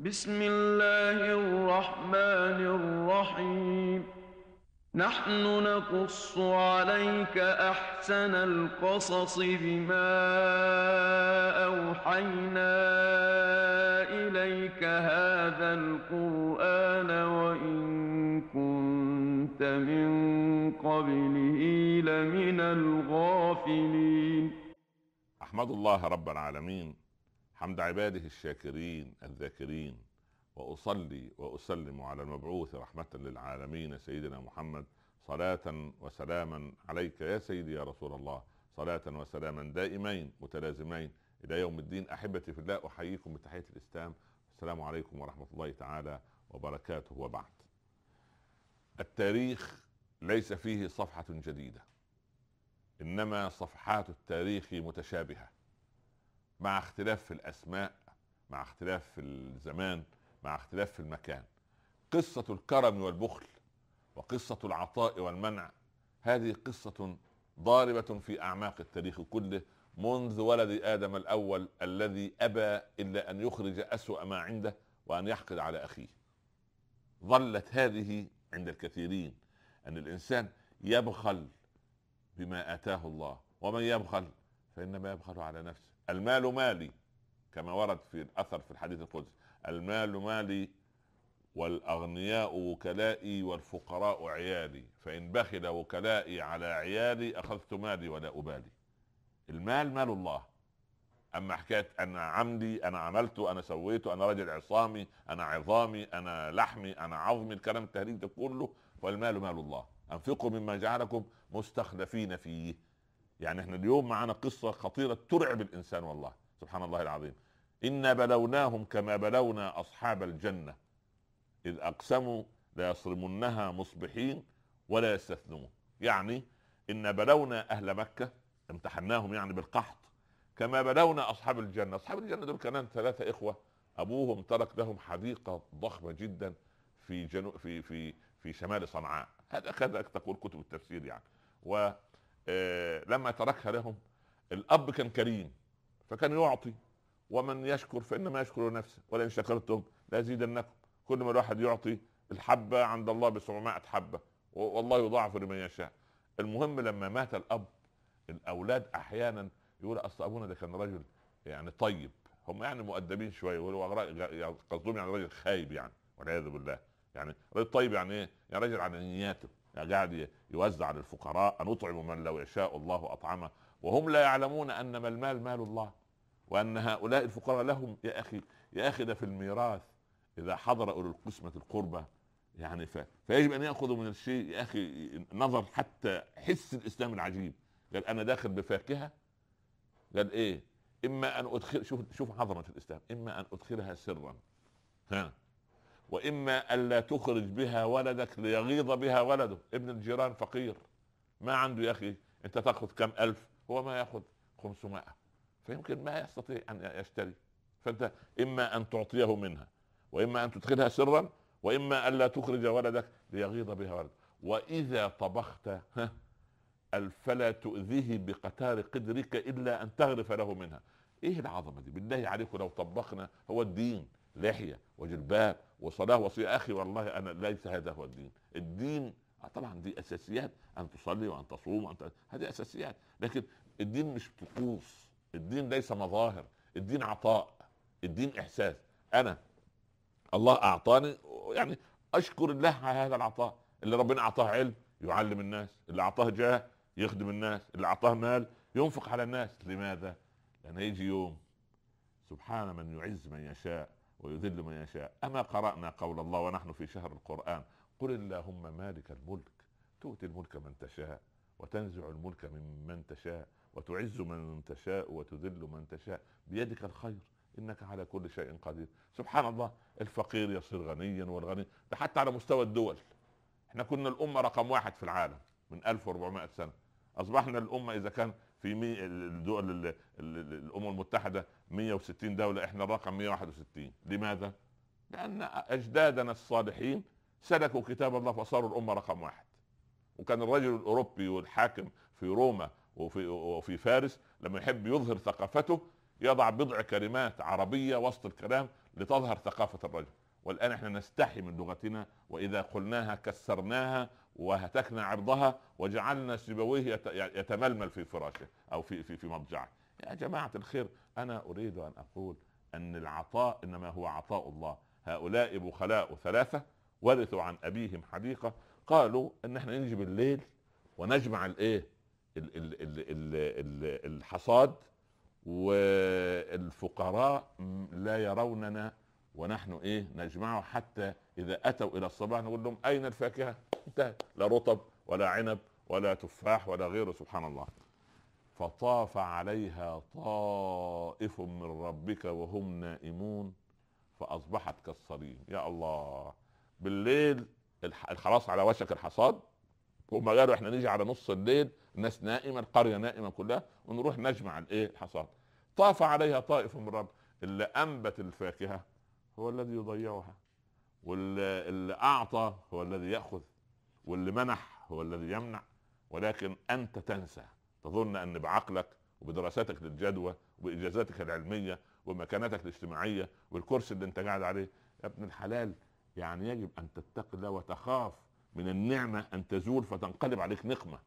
بسم الله الرحمن الرحيم نحن نقص عليك احسن القصص بما اوحينا اليك هذا القران وان كنت من قبله لمن الغافلين احمد الله رب العالمين حمد عباده الشاكرين الذاكرين واصلي واسلم على المبعوث رحمه للعالمين سيدنا محمد صلاه وسلاما عليك يا سيدي يا رسول الله صلاه وسلاما دائمين متلازمين الى يوم الدين احبتي في الله احييكم بتحيه الاسلام السلام عليكم ورحمه الله تعالى وبركاته وبعد التاريخ ليس فيه صفحه جديده انما صفحات التاريخ متشابهه مع اختلاف في الاسماء مع اختلاف في الزمان مع اختلاف في المكان قصه الكرم والبخل وقصه العطاء والمنع هذه قصه ضاربه في اعماق التاريخ كله منذ ولد ادم الاول الذي ابى الا ان يخرج اسوا ما عنده وان يحقد على اخيه ظلت هذه عند الكثيرين ان الانسان يبخل بما اتاه الله ومن يبخل فانما يبخل على نفسه المال مالي كما ورد في الاثر في الحديث القدسي المال مالي والاغنياء وكلائي والفقراء عيالي فان بخل وكلائي على عيالي اخذت مالي ولا ابالي المال مال الله اما حكايه انا عمدي انا عملته انا سويته انا رجل عصامي انا عظامي انا لحمي انا عظمي الكلام التهريج ده كله فالمال مال الله انفقوا مما جعلكم مستخلفين فيه يعني احنا اليوم معانا قصه خطيره ترعب الانسان والله سبحان الله العظيم انا بلوناهم كما بلونا اصحاب الجنه اذ اقسموا ليصرمنها مصبحين ولا يستثنون يعني انا بلونا اهل مكه امتحناهم يعني بالقحط كما بلونا اصحاب الجنه اصحاب الجنه دول كمان ثلاثه اخوه ابوهم ترك لهم حديقه ضخمه جدا في جنو في في في شمال صنعاء هذا كذا تقول كتب التفسير يعني آه، لما تركها لهم الاب كان كريم فكان يعطي ومن يشكر فانما يشكر نفسه ولئن شكرتم لازيدنكم كل ما الواحد يعطي الحبه عند الله ب حبه والله يضاعف لمن يشاء المهم لما مات الاب الاولاد احيانا يقول اصل ابونا ده كان رجل يعني طيب هم يعني مؤدبين شويه يعني قصدهم يعني رجل خايب يعني والعياذ بالله يعني رجل طيب يعني ايه؟ يعني رجل على نياته قاعد يوزع للفقراء أن أطعم من لو يشاء الله أطعمه وهم لا يعلمون أنما المال مال الله وأن هؤلاء الفقراء لهم يا أخي يا أخي ده في الميراث إذا حضر أولو القسمة القربى يعني ف... فيجب أن يأخذوا من الشيء يا أخي نظر حتى حس الإسلام العجيب قال أنا داخل بفاكهة قال إيه إما أن أدخل شوف شوف عظمة الإسلام إما أن أدخلها سرا ها واما الا تخرج بها ولدك ليغيظ بها ولده ابن الجيران فقير ما عنده يا اخي انت تاخذ كم الف هو ما ياخذ 500 فيمكن ما يستطيع ان يشتري فانت اما ان تعطيه منها واما ان تدخلها سرا واما الا تخرج ولدك ليغيظ بها ولدك واذا طبخت فلا تؤذيه بقتار قدرك الا ان تغرف له منها ايه العظمه دي بالله عليكم لو طبخنا هو الدين لحيه وجلباب وصلاه وصي اخي والله انا ليس هذا هو الدين الدين آه طبعا دي اساسيات ان تصلي وان تصوم وأن ت... هذه اساسيات لكن الدين مش طقوس الدين ليس مظاهر الدين عطاء الدين احساس انا الله اعطاني يعني اشكر الله على هذا العطاء اللي ربنا اعطاه علم يعلم الناس اللي اعطاه جاه يخدم الناس اللي اعطاه مال ينفق على الناس لماذا لان يجي يوم سبحان من يعز من يشاء ويذل من يشاء أما قرأنا قول الله ونحن في شهر القرآن قل اللهم مالك الملك تؤتي الملك من تشاء وتنزع الملك ممن تشاء وتعز من تشاء وتذل من تشاء بيدك الخير انك على كل شيء قدير سبحان الله الفقير يصير غنيا والغني ده حتى على مستوى الدول احنا كنا الامه رقم واحد في العالم من 1400 سنه اصبحنا الامه اذا كان في مي الدول الامم المتحده 160 دوله احنا الرقم 161 لماذا؟ لان اجدادنا الصالحين سلكوا كتاب الله فصاروا الامه رقم واحد وكان الرجل الاوروبي والحاكم في روما وفي وفي فارس لما يحب يظهر ثقافته يضع بضع كلمات عربيه وسط الكلام لتظهر ثقافه الرجل والان احنا نستحي من لغتنا واذا قلناها كسرناها وهتكنا عرضها وجعلنا سيبويه يتململ في فراشه او في في في مضجعه يا جماعه الخير انا اريد ان اقول ان العطاء انما هو عطاء الله هؤلاء بخلاء ثلاثه ورثوا عن ابيهم حديقه قالوا ان احنا نجي بالليل ونجمع الايه الحصاد والفقراء لا يروننا ونحن ايه نجمعه حتى اذا اتوا الى الصباح نقول لهم اين الفاكهه؟ انتهت لا رطب ولا عنب ولا تفاح ولا غيره سبحان الله. فطاف عليها طائف من ربك وهم نائمون فاصبحت كالصريم يا الله بالليل خلاص على وشك الحصاد هم قالوا احنا نيجي على نص الليل الناس نائمه القريه نائمه كلها ونروح نجمع الايه الحصاد طاف عليها طائف من رب اللي انبت الفاكهه هو الذي يضيعها واللي اعطى هو الذي ياخذ واللي منح هو الذي يمنع ولكن انت تنسى تظن ان بعقلك وبدراستك للجدوى وبإجازاتك العلميه ومكانتك الاجتماعيه والكرسي اللي انت قاعد عليه يا ابن الحلال يعني يجب ان تتقي الله وتخاف من النعمه ان تزول فتنقلب عليك نقمه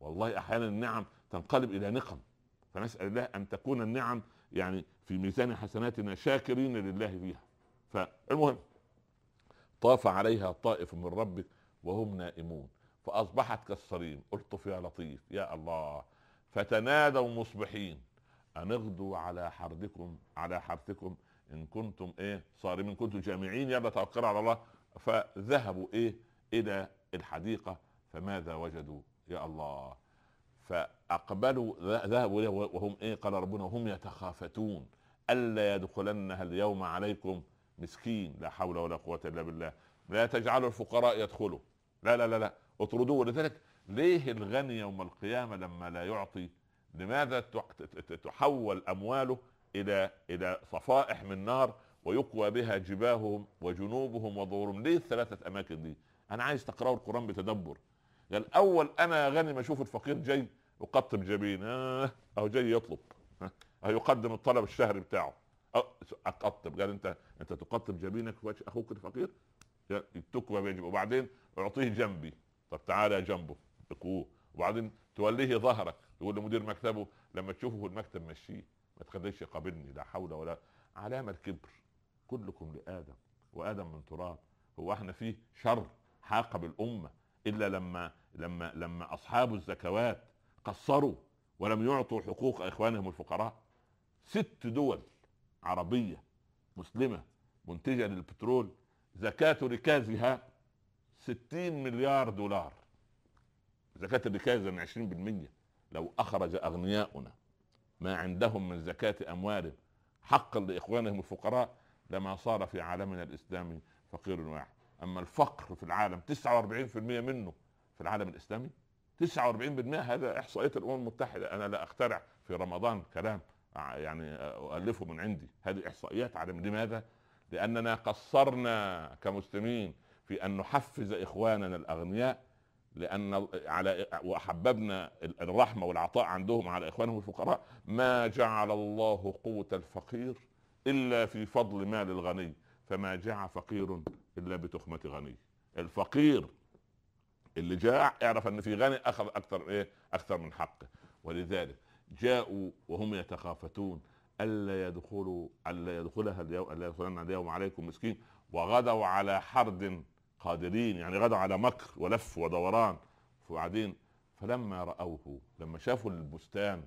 والله احيانا النعم تنقلب الى نقم فنسال الله ان تكون النعم يعني في ميزان حسناتنا شاكرين لله فيها فالمهم طاف عليها طائف من ربك وهم نائمون فأصبحت كالصريم ألطف يا لطيف يا الله فتنادوا مصبحين أن اغدوا على حرثكم على حرثكم إن كنتم إيه صارمين كنتم جامعين يلا توكلوا على الله فذهبوا إيه إلى الحديقة فماذا وجدوا يا الله فأقبلوا ذهبوا وهم إيه قال ربنا هم يتخافتون ألا يدخلنها اليوم عليكم مسكين لا حول ولا قوه الا بالله لا تجعلوا الفقراء يدخلوا لا لا لا لا اطردوه ولذلك ليه الغني يوم القيامه لما لا يعطي لماذا تحول امواله الى الى صفائح من نار ويقوى بها جباههم وجنوبهم وظهورهم ليه الثلاثه اماكن دي انا عايز تقراوا القران بتدبر قال اول انا غني ما اشوف الفقير جاي وقطب جبين آه، اهو جاي يطلب آه، أهو يقدم الطلب الشهري بتاعه اقطب أه، قال انت انت تقطب جبينك في وجه اخوك الفقير تكوى بيجب وبعدين اعطيه جنبي طب تعالى يا جنبه اكوه وبعدين توليه ظهرك تقول لمدير مكتبه لما تشوفه في المكتب مشيه ما تخليش يقابلني لا حول ولا علامه الكبر كلكم لادم وادم من تراب هو احنا فيه شر حاق بالامه الا لما لما لما اصحاب الزكوات قصروا ولم يعطوا حقوق اخوانهم الفقراء ست دول عربيه مسلمه منتجه للبترول زكاه ركازها 60 مليار دولار زكاه الركاز من 20% لو اخرج اغنياؤنا ما عندهم من زكاه اموالهم حقا لاخوانهم الفقراء لما صار في عالمنا الاسلامي فقير واحد اما الفقر في العالم 49% منه في العالم الاسلامي 49% هذا احصائيات الامم المتحده انا لا اخترع في رمضان كلام يعني أؤلفه من عندي هذه إحصائيات عالم لماذا؟ لأننا قصرنا كمسلمين في أن نحفز إخواننا الأغنياء لأن على وأحببنا الرحمة والعطاء عندهم على إخوانهم الفقراء ما جعل الله قوة الفقير إلا في فضل مال الغني فما جاع فقير إلا بتخمة غني الفقير اللي جاع اعرف ان في غني اخذ اكثر ايه اكثر من حقه ولذلك جاءوا وهم يتخافتون الا يدخلوا الا يدخلها اليوم الا يدخلن اليوم عليكم مسكين وغدوا على حرد قادرين يعني غدوا على مكر ولف ودوران وبعدين فلما راوه لما شافوا البستان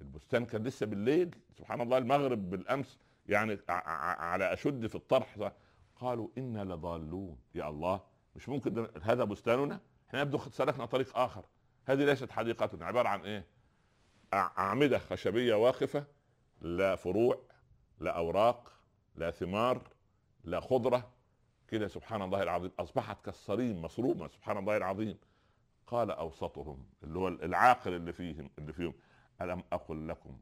البستان كان لسه بالليل سبحان الله المغرب بالامس يعني على اشد في الطرح قالوا انا لضالون يا الله مش ممكن هذا بستاننا احنا يبدو سلكنا طريق اخر هذه ليست حديقتنا عباره عن ايه اعمده خشبيه واقفه لا فروع لا اوراق لا ثمار لا خضره كده سبحان الله العظيم اصبحت كالصريم مصرومه سبحان الله العظيم قال اوسطهم اللي هو العاقل اللي فيهم اللي فيهم الم اقل لكم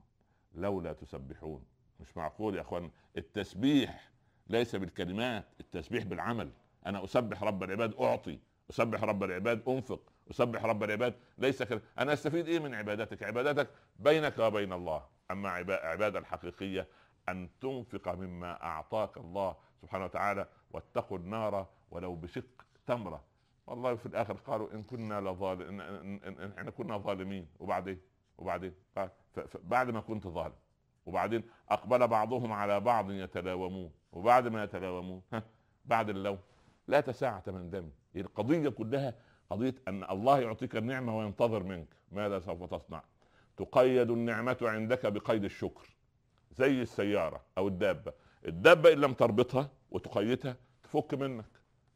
لولا تسبحون مش معقول يا اخوان التسبيح ليس بالكلمات التسبيح بالعمل انا اسبح رب العباد اعطي اسبح رب العباد انفق وسبح رب العباد ليس كذا انا استفيد ايه من عبادتك عبادتك بينك وبين الله اما عبادة الحقيقية ان تنفق مما اعطاك الله سبحانه وتعالى واتقوا النار ولو بشق تمرة والله في الاخر قالوا ان كنا ان احنا كنا ظالمين وبعدين إيه؟ وبعدين إيه؟ بعد ما كنت ظالم وبعدين اقبل بعضهم على بعض يتلاومون وبعد ما يتلاومون بعد اللوم لا تساعة من دم القضية كلها قضيه ان الله يعطيك النعمه وينتظر منك ماذا سوف تصنع تقيد النعمه عندك بقيد الشكر زي السياره او الدابه الدابه ان لم تربطها وتقيدها تفك منك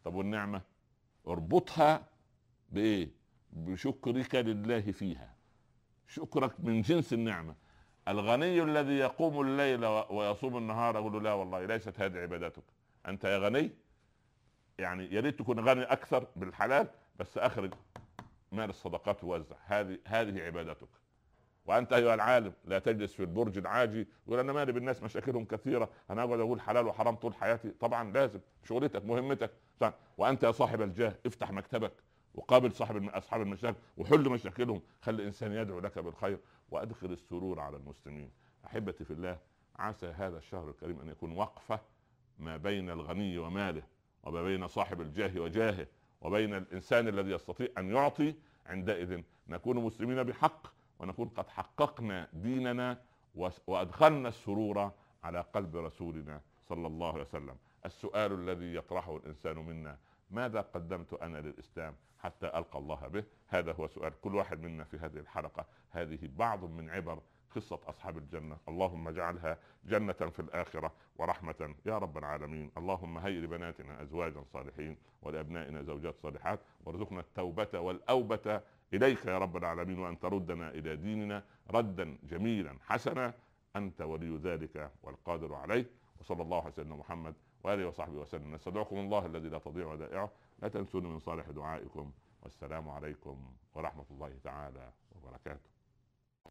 طب والنعمه اربطها بايه بشكرك لله فيها شكرك من جنس النعمه الغني الذي يقوم الليل ويصوم النهار يقول له لا والله ليست هذه عبادتك انت يا غني يعني يا ريت تكون غني اكثر بالحلال بس اخرج مال الصدقات ووزع هذه هذه عبادتك وانت ايها العالم لا تجلس في البرج العاجي يقول انا مالي بالناس مشاكلهم كثيره انا اقعد اقول حلال وحرام طول حياتي طبعا لازم شغلتك مهمتك طيب، وانت يا صاحب الجاه افتح مكتبك وقابل صاحب اصحاب المشاكل وحل مشاكلهم خلي الانسان يدعو لك بالخير وادخل السرور على المسلمين احبتي في الله عسى هذا الشهر الكريم ان يكون وقفه ما بين الغني وماله وما بين صاحب الجاه وجاهه وبين الانسان الذي يستطيع ان يعطي عندئذ نكون مسلمين بحق ونكون قد حققنا ديننا وادخلنا السرور على قلب رسولنا صلى الله عليه وسلم السؤال الذي يطرحه الانسان منا ماذا قدمت انا للاسلام حتى القى الله به هذا هو سؤال كل واحد منا في هذه الحلقه هذه بعض من عبر قصة أصحاب الجنة اللهم اجعلها جنة في الآخرة ورحمة يا رب العالمين اللهم هيئ لبناتنا أزواجا صالحين ولأبنائنا زوجات صالحات وارزقنا التوبة والأوبة إليك يا رب العالمين وأن تردنا إلى ديننا ردا جميلا حسنا أنت ولي ذلك والقادر عليه وصلى الله على سيدنا محمد وآله وصحبه وسلم نستدعكم الله الذي لا تضيع ودائعه لا تنسون من صالح دعائكم والسلام عليكم ورحمة الله تعالى وبركاته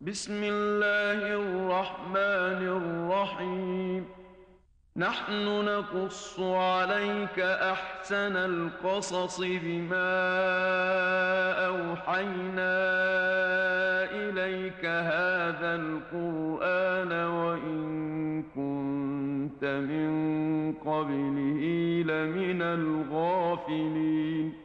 بسم الله الرحمن الرحيم نحن نقص عليك احسن القصص بما اوحينا اليك هذا القران وان كنت من قبله لمن الغافلين